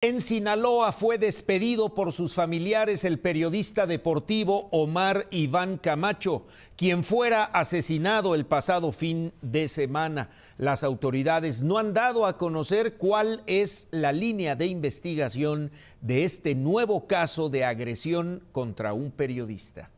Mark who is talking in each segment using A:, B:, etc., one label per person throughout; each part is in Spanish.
A: En Sinaloa fue despedido por sus familiares el periodista deportivo Omar Iván Camacho, quien fuera asesinado el pasado fin de semana. Las autoridades no han dado a conocer cuál es la línea de investigación de este nuevo caso de agresión contra un periodista.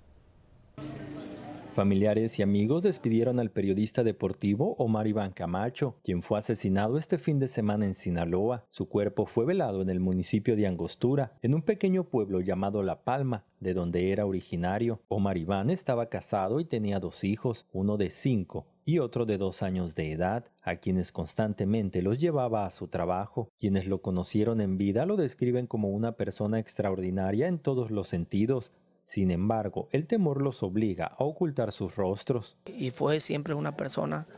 B: Familiares y amigos despidieron al periodista deportivo Omar Iván Camacho, quien fue asesinado este fin de semana en Sinaloa. Su cuerpo fue velado en el municipio de Angostura, en un pequeño pueblo llamado La Palma, de donde era originario. Omar Iván estaba casado y tenía dos hijos, uno de cinco y otro de dos años de edad, a quienes constantemente los llevaba a su trabajo. Quienes lo conocieron en vida lo describen como una persona extraordinaria en todos los sentidos, sin embargo, el temor los obliga a ocultar sus rostros. Y fue siempre una persona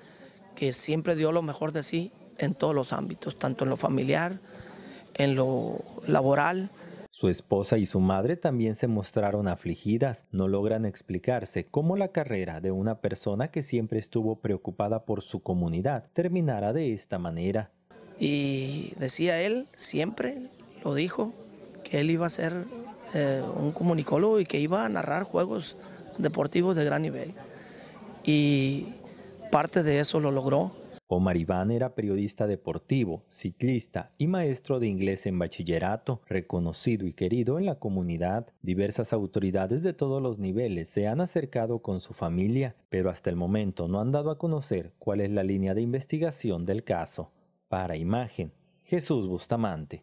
C: que siempre dio lo mejor de sí en todos los ámbitos,
B: tanto en lo familiar, en lo laboral. Su esposa y su madre también se mostraron afligidas. No logran explicarse cómo la carrera de una persona que siempre estuvo preocupada por su comunidad terminara de esta manera. Y decía él, siempre
C: lo dijo, que él iba a ser eh, un comunicólogo y que iba a narrar juegos
B: deportivos de gran nivel. Y parte de eso lo logró. Omar Iván era periodista deportivo, ciclista y maestro de inglés en bachillerato, reconocido y querido en la comunidad. Diversas autoridades de todos los niveles se han acercado con su familia, pero hasta el momento no han dado a conocer cuál es la línea de investigación del caso. Para imagen, Jesús Bustamante.